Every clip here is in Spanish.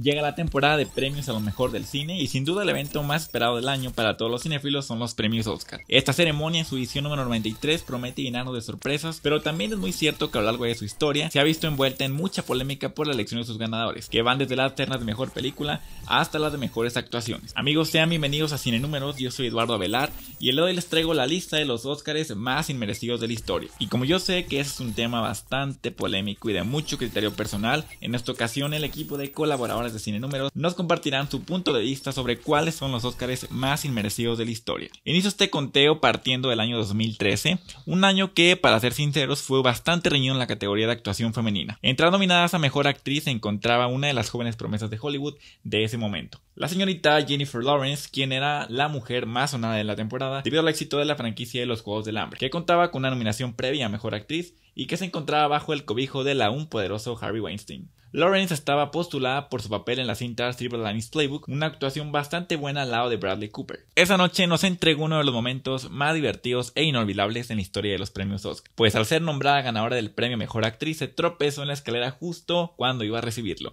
llega la temporada de premios a lo mejor del cine y sin duda el evento más esperado del año para todos los cinéfilos son los premios Oscar. Esta ceremonia en su edición número 93 promete llenarnos de sorpresas, pero también es muy cierto que a lo largo de su historia se ha visto envuelta en mucha polémica por la elección de sus ganadores, que van desde las ternas de mejor película hasta las de mejores actuaciones. Amigos, sean bienvenidos a Cine Números, yo soy Eduardo Avelar y el día de hoy les traigo la lista de los Oscars más inmerecidos de la historia. Y como yo sé que ese es un tema bastante polémico y de mucho criterio personal, en esta ocasión el equipo de colaboradores de Cine Números nos compartirán su punto de vista sobre cuáles son los Óscares más inmerecidos de la historia. Inicio este conteo partiendo del año 2013, un año que, para ser sinceros, fue bastante reñido en la categoría de actuación femenina. Entre nominadas a Mejor Actriz se encontraba una de las jóvenes promesas de Hollywood de ese momento, la señorita Jennifer Lawrence, quien era la mujer más sonada de la temporada debido al éxito de la franquicia de los Juegos del Hambre, que contaba con una nominación previa a Mejor Actriz y que se encontraba bajo el cobijo del aún poderoso Harry Weinstein. Lawrence estaba postulada por su papel en la cinta Silver Linings Playbook, una actuación bastante buena al lado de Bradley Cooper. Esa noche nos entregó uno de los momentos más divertidos e inolvidables en la historia de los premios Oscar, pues al ser nombrada ganadora del premio Mejor Actriz se tropezó en la escalera justo cuando iba a recibirlo.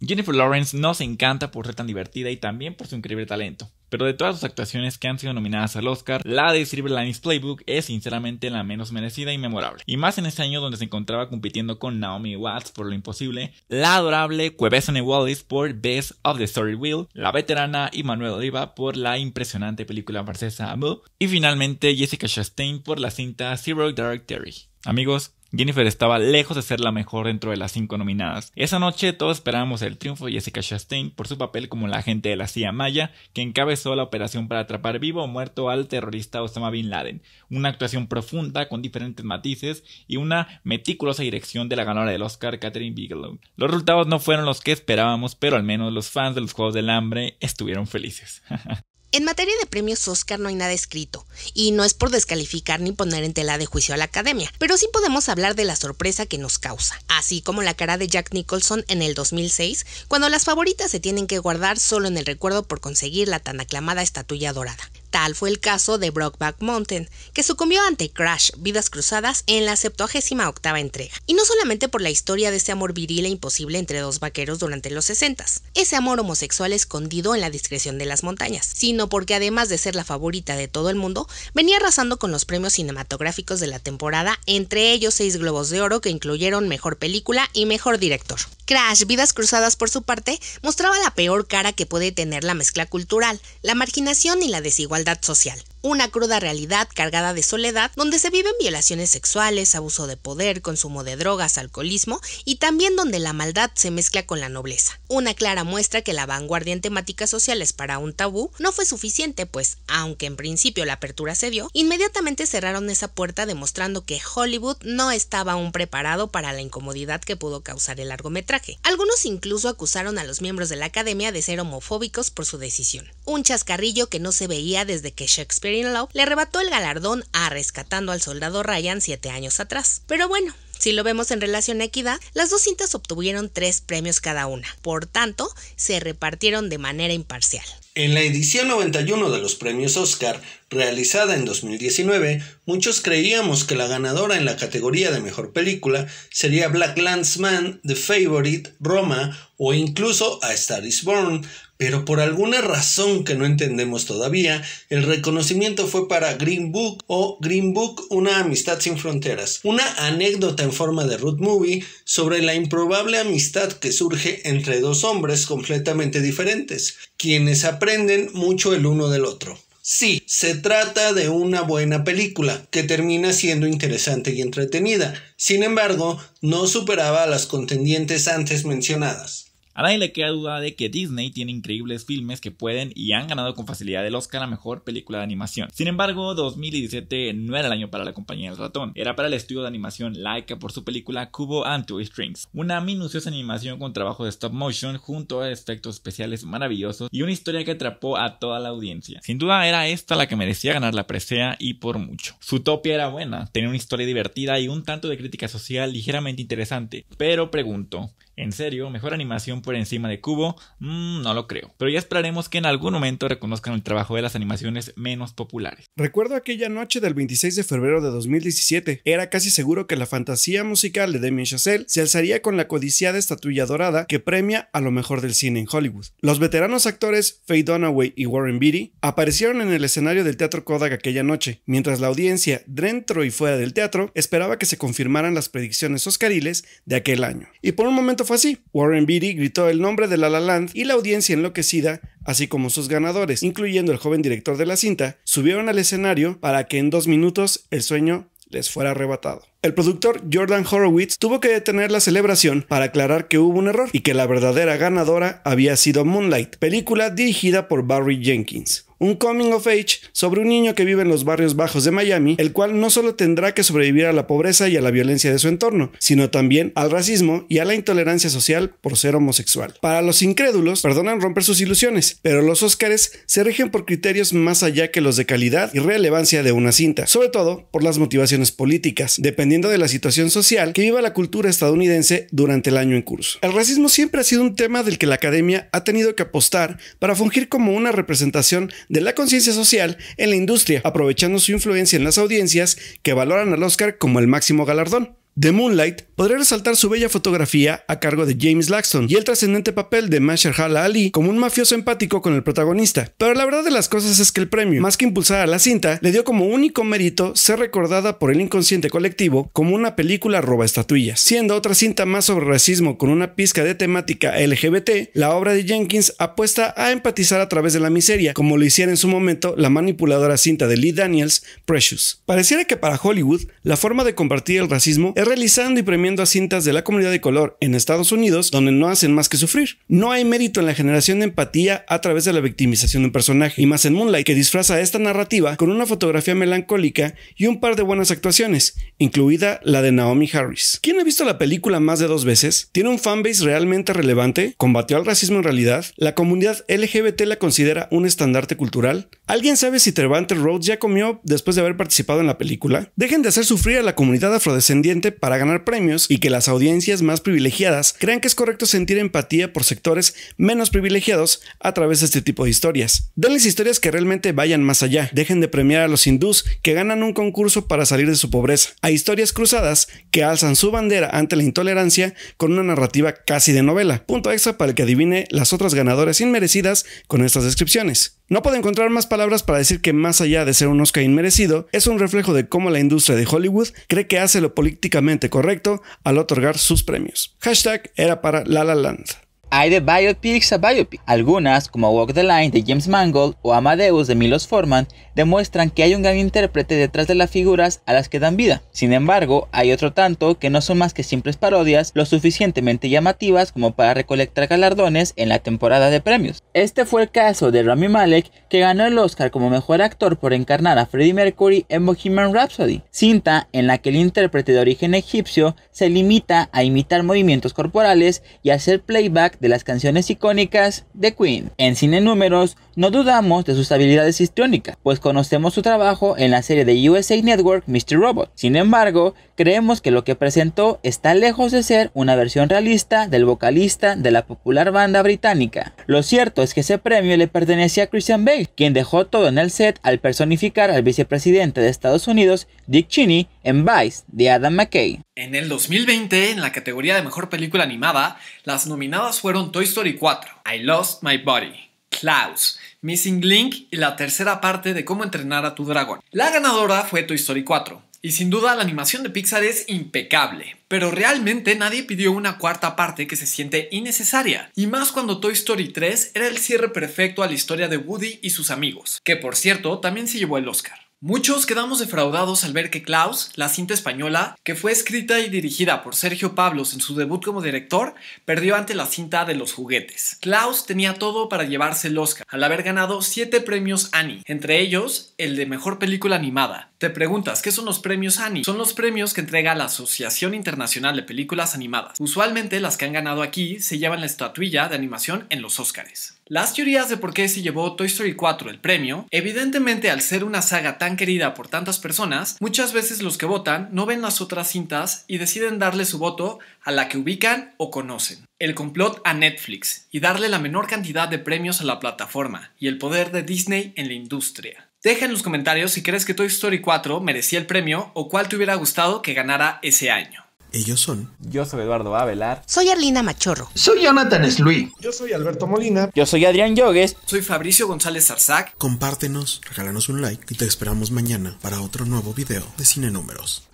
Jennifer Lawrence nos encanta por ser tan divertida y también por su increíble talento. Pero de todas sus actuaciones que han sido nominadas al Oscar, la de Silver Linings Playbook es sinceramente la menos merecida y memorable. Y más en ese año donde se encontraba compitiendo con Naomi Watts por Lo Imposible, la adorable Cuevesone Wallis por Best of the Story Wheel, la veterana y Oliva por la impresionante película francesa Amour, y finalmente Jessica Chastain por la cinta Zero Dark Terry. Amigos, Jennifer estaba lejos de ser la mejor dentro de las cinco nominadas. Esa noche todos esperábamos el triunfo de Jessica Chastain por su papel como la agente de la CIA Maya que encabezó la operación para atrapar vivo o muerto al terrorista Osama Bin Laden. Una actuación profunda con diferentes matices y una meticulosa dirección de la ganadora del Oscar Catherine Bigelow. Los resultados no fueron los que esperábamos, pero al menos los fans de los Juegos del Hambre estuvieron felices. En materia de premios Oscar no hay nada escrito, y no es por descalificar ni poner en tela de juicio a la academia, pero sí podemos hablar de la sorpresa que nos causa, así como la cara de Jack Nicholson en el 2006, cuando las favoritas se tienen que guardar solo en el recuerdo por conseguir la tan aclamada estatuilla dorada. Tal fue el caso de Brockback Mountain, que sucumbió ante Crash Vidas Cruzadas en la 78 entrega. Y no solamente por la historia de ese amor viril e imposible entre dos vaqueros durante los 60, ese amor homosexual escondido en la discreción de las montañas, sino porque además de ser la favorita de todo el mundo, venía arrasando con los premios cinematográficos de la temporada, entre ellos seis globos de oro que incluyeron mejor película y mejor director. Crash Vidas Cruzadas, por su parte, mostraba la peor cara que puede tener la mezcla cultural, la marginación y la desigualdad desigualdad social una cruda realidad cargada de soledad donde se viven violaciones sexuales, abuso de poder, consumo de drogas, alcoholismo y también donde la maldad se mezcla con la nobleza. Una clara muestra que la vanguardia en temáticas sociales para un tabú no fue suficiente, pues aunque en principio la apertura se dio, inmediatamente cerraron esa puerta demostrando que Hollywood no estaba aún preparado para la incomodidad que pudo causar el largometraje. Algunos incluso acusaron a los miembros de la academia de ser homofóbicos por su decisión. Un chascarrillo que no se veía desde que Shakespeare le arrebató el galardón a Rescatando al Soldado Ryan siete años atrás. Pero bueno, si lo vemos en relación a equidad, las dos cintas obtuvieron tres premios cada una, por tanto, se repartieron de manera imparcial. En la edición 91 de los premios Oscar, realizada en 2019, muchos creíamos que la ganadora en la categoría de mejor película sería Black Landsman, The Favorite, Roma o incluso A Star is Born, pero por alguna razón que no entendemos todavía, el reconocimiento fue para Green Book o Green Book, una amistad sin fronteras, una anécdota en forma de root movie sobre la improbable amistad que surge entre dos hombres completamente diferentes, quienes aprenden mucho el uno del otro. Sí, se trata de una buena película que termina siendo interesante y entretenida, sin embargo, no superaba a las contendientes antes mencionadas. A nadie le queda duda de que Disney tiene increíbles filmes que pueden y han ganado con facilidad el Oscar a mejor película de animación. Sin embargo, 2017 no era el año para la compañía del ratón, era para el estudio de animación Laika por su película Cubo and Two Strings, una minuciosa animación con trabajo de stop motion junto a efectos especiales maravillosos y una historia que atrapó a toda la audiencia. Sin duda era esta la que merecía ganar la presea y por mucho. Su topia era buena, tenía una historia divertida y un tanto de crítica social ligeramente interesante, pero pregunto, en serio, mejor animación por encima de Cubo, mm, no lo creo. Pero ya esperaremos que en algún momento reconozcan el trabajo de las animaciones menos populares. Recuerdo aquella noche del 26 de febrero de 2017. Era casi seguro que la fantasía musical de Damien Chazelle se alzaría con la codiciada estatuilla dorada que premia a lo mejor del cine en Hollywood. Los veteranos actores Faye Dunaway y Warren Beatty aparecieron en el escenario del Teatro Kodak aquella noche, mientras la audiencia, dentro y fuera del teatro, esperaba que se confirmaran las predicciones oscariles de aquel año. Y por un momento fue así. Warren Beatty gritó el nombre de La La Land y la audiencia enloquecida, así como sus ganadores, incluyendo el joven director de la cinta, subieron al escenario para que en dos minutos el sueño les fuera arrebatado. El productor Jordan Horowitz tuvo que detener la celebración para aclarar que hubo un error y que la verdadera ganadora había sido Moonlight, película dirigida por Barry Jenkins. Un coming of age sobre un niño que vive en los barrios bajos de Miami, el cual no solo tendrá que sobrevivir a la pobreza y a la violencia de su entorno, sino también al racismo y a la intolerancia social por ser homosexual. Para los incrédulos, perdonan romper sus ilusiones, pero los Oscars se rigen por criterios más allá que los de calidad y relevancia de una cinta, sobre todo por las motivaciones políticas, dependiendo de la situación social que viva la cultura estadounidense durante el año en curso. El racismo siempre ha sido un tema del que la academia ha tenido que apostar para fungir como una representación de la conciencia social en la industria, aprovechando su influencia en las audiencias que valoran al Oscar como el máximo galardón. The Moonlight podría resaltar su bella fotografía a cargo de James Laxton y el trascendente papel de Hala Ali como un mafioso empático con el protagonista. Pero la verdad de las cosas es que el premio, más que impulsar a la cinta, le dio como único mérito ser recordada por el inconsciente colectivo como una película roba estatuillas. Siendo otra cinta más sobre racismo con una pizca de temática LGBT, la obra de Jenkins apuesta a empatizar a través de la miseria, como lo hiciera en su momento la manipuladora cinta de Lee Daniels, Precious. Pareciera que para Hollywood la forma de compartir el racismo es realizando y premiando a cintas de la comunidad de color en Estados Unidos, donde no hacen más que sufrir. No hay mérito en la generación de empatía a través de la victimización de un personaje, y más en Moonlight, que disfraza esta narrativa con una fotografía melancólica y un par de buenas actuaciones, incluida la de Naomi Harris. ¿Quién ha visto la película más de dos veces? ¿Tiene un fanbase realmente relevante? ¿Combatió al racismo en realidad? ¿La comunidad LGBT la considera un estandarte cultural? ¿Alguien sabe si Trevante Rhodes ya comió después de haber participado en la película? Dejen de hacer sufrir a la comunidad afrodescendiente para ganar premios y que las audiencias más privilegiadas crean que es correcto sentir empatía por sectores menos privilegiados a través de este tipo de historias. Denles historias que realmente vayan más allá. Dejen de premiar a los hindús que ganan un concurso para salir de su pobreza. a historias cruzadas que alzan su bandera ante la intolerancia con una narrativa casi de novela. Punto extra para el que adivine las otras ganadoras inmerecidas con estas descripciones. No puedo encontrar más palabras para decir que más allá de ser un Oscar inmerecido, es un reflejo de cómo la industria de Hollywood cree que hace lo políticamente correcto al otorgar sus premios. Hashtag era para La Land. Hay de biopics a biopics. Algunas, como Walk the Line de James Mangold o Amadeus de Milos Forman, demuestran que hay un gran intérprete detrás de las figuras a las que dan vida. Sin embargo, hay otro tanto que no son más que simples parodias lo suficientemente llamativas como para recolectar galardones en la temporada de premios. Este fue el caso de Rami Malek, que ganó el Oscar como mejor actor por encarnar a Freddie Mercury en Bohemian Rhapsody, cinta en la que el intérprete de origen egipcio se limita a imitar movimientos corporales y hacer playback de las canciones icónicas de Queen. En cine números, no dudamos de sus habilidades histriónicas, pues conocemos su trabajo en la serie de USA Network Mr. Robot. Sin embargo, creemos que lo que presentó está lejos de ser una versión realista del vocalista de la popular banda británica. Lo cierto es que ese premio le pertenecía a Christian Bale, quien dejó todo en el set al personificar al vicepresidente de Estados Unidos, Dick Cheney, en Vice de Adam McKay. En el 2020, en la categoría de mejor película animada, las nominadas fueron Toy Story 4, I Lost My Body, Klaus, Missing Link y la tercera parte de Cómo entrenar a tu dragón. La ganadora fue Toy Story 4. Y sin duda la animación de Pixar es impecable, pero realmente nadie pidió una cuarta parte que se siente innecesaria, y más cuando Toy Story 3 era el cierre perfecto a la historia de Woody y sus amigos, que por cierto también se llevó el Oscar. Muchos quedamos defraudados al ver que Klaus, la cinta española, que fue escrita y dirigida por Sergio Pablos en su debut como director, perdió ante la cinta de los juguetes. Klaus tenía todo para llevarse el Oscar, al haber ganado 7 premios Annie, entre ellos el de Mejor Película Animada, te preguntas, ¿qué son los premios ANI? Son los premios que entrega la Asociación Internacional de Películas Animadas. Usualmente las que han ganado aquí se llevan la estatuilla de animación en los Óscares. Las teorías de por qué se llevó Toy Story 4 el premio, evidentemente al ser una saga tan querida por tantas personas, muchas veces los que votan no ven las otras cintas y deciden darle su voto a la que ubican o conocen. El complot a Netflix y darle la menor cantidad de premios a la plataforma y el poder de Disney en la industria. Deja en los comentarios si crees que Toy Story 4 merecía el premio o cuál te hubiera gustado que ganara ese año. Ellos son. Yo soy Eduardo Avelar. Soy Arlina Machorro. Soy Jonathan Slui. Yo soy Alberto Molina. Yo soy Adrián Yogues. Soy Fabricio González Zarzac. Compártenos, regálanos un like y te esperamos mañana para otro nuevo video de Cine Números.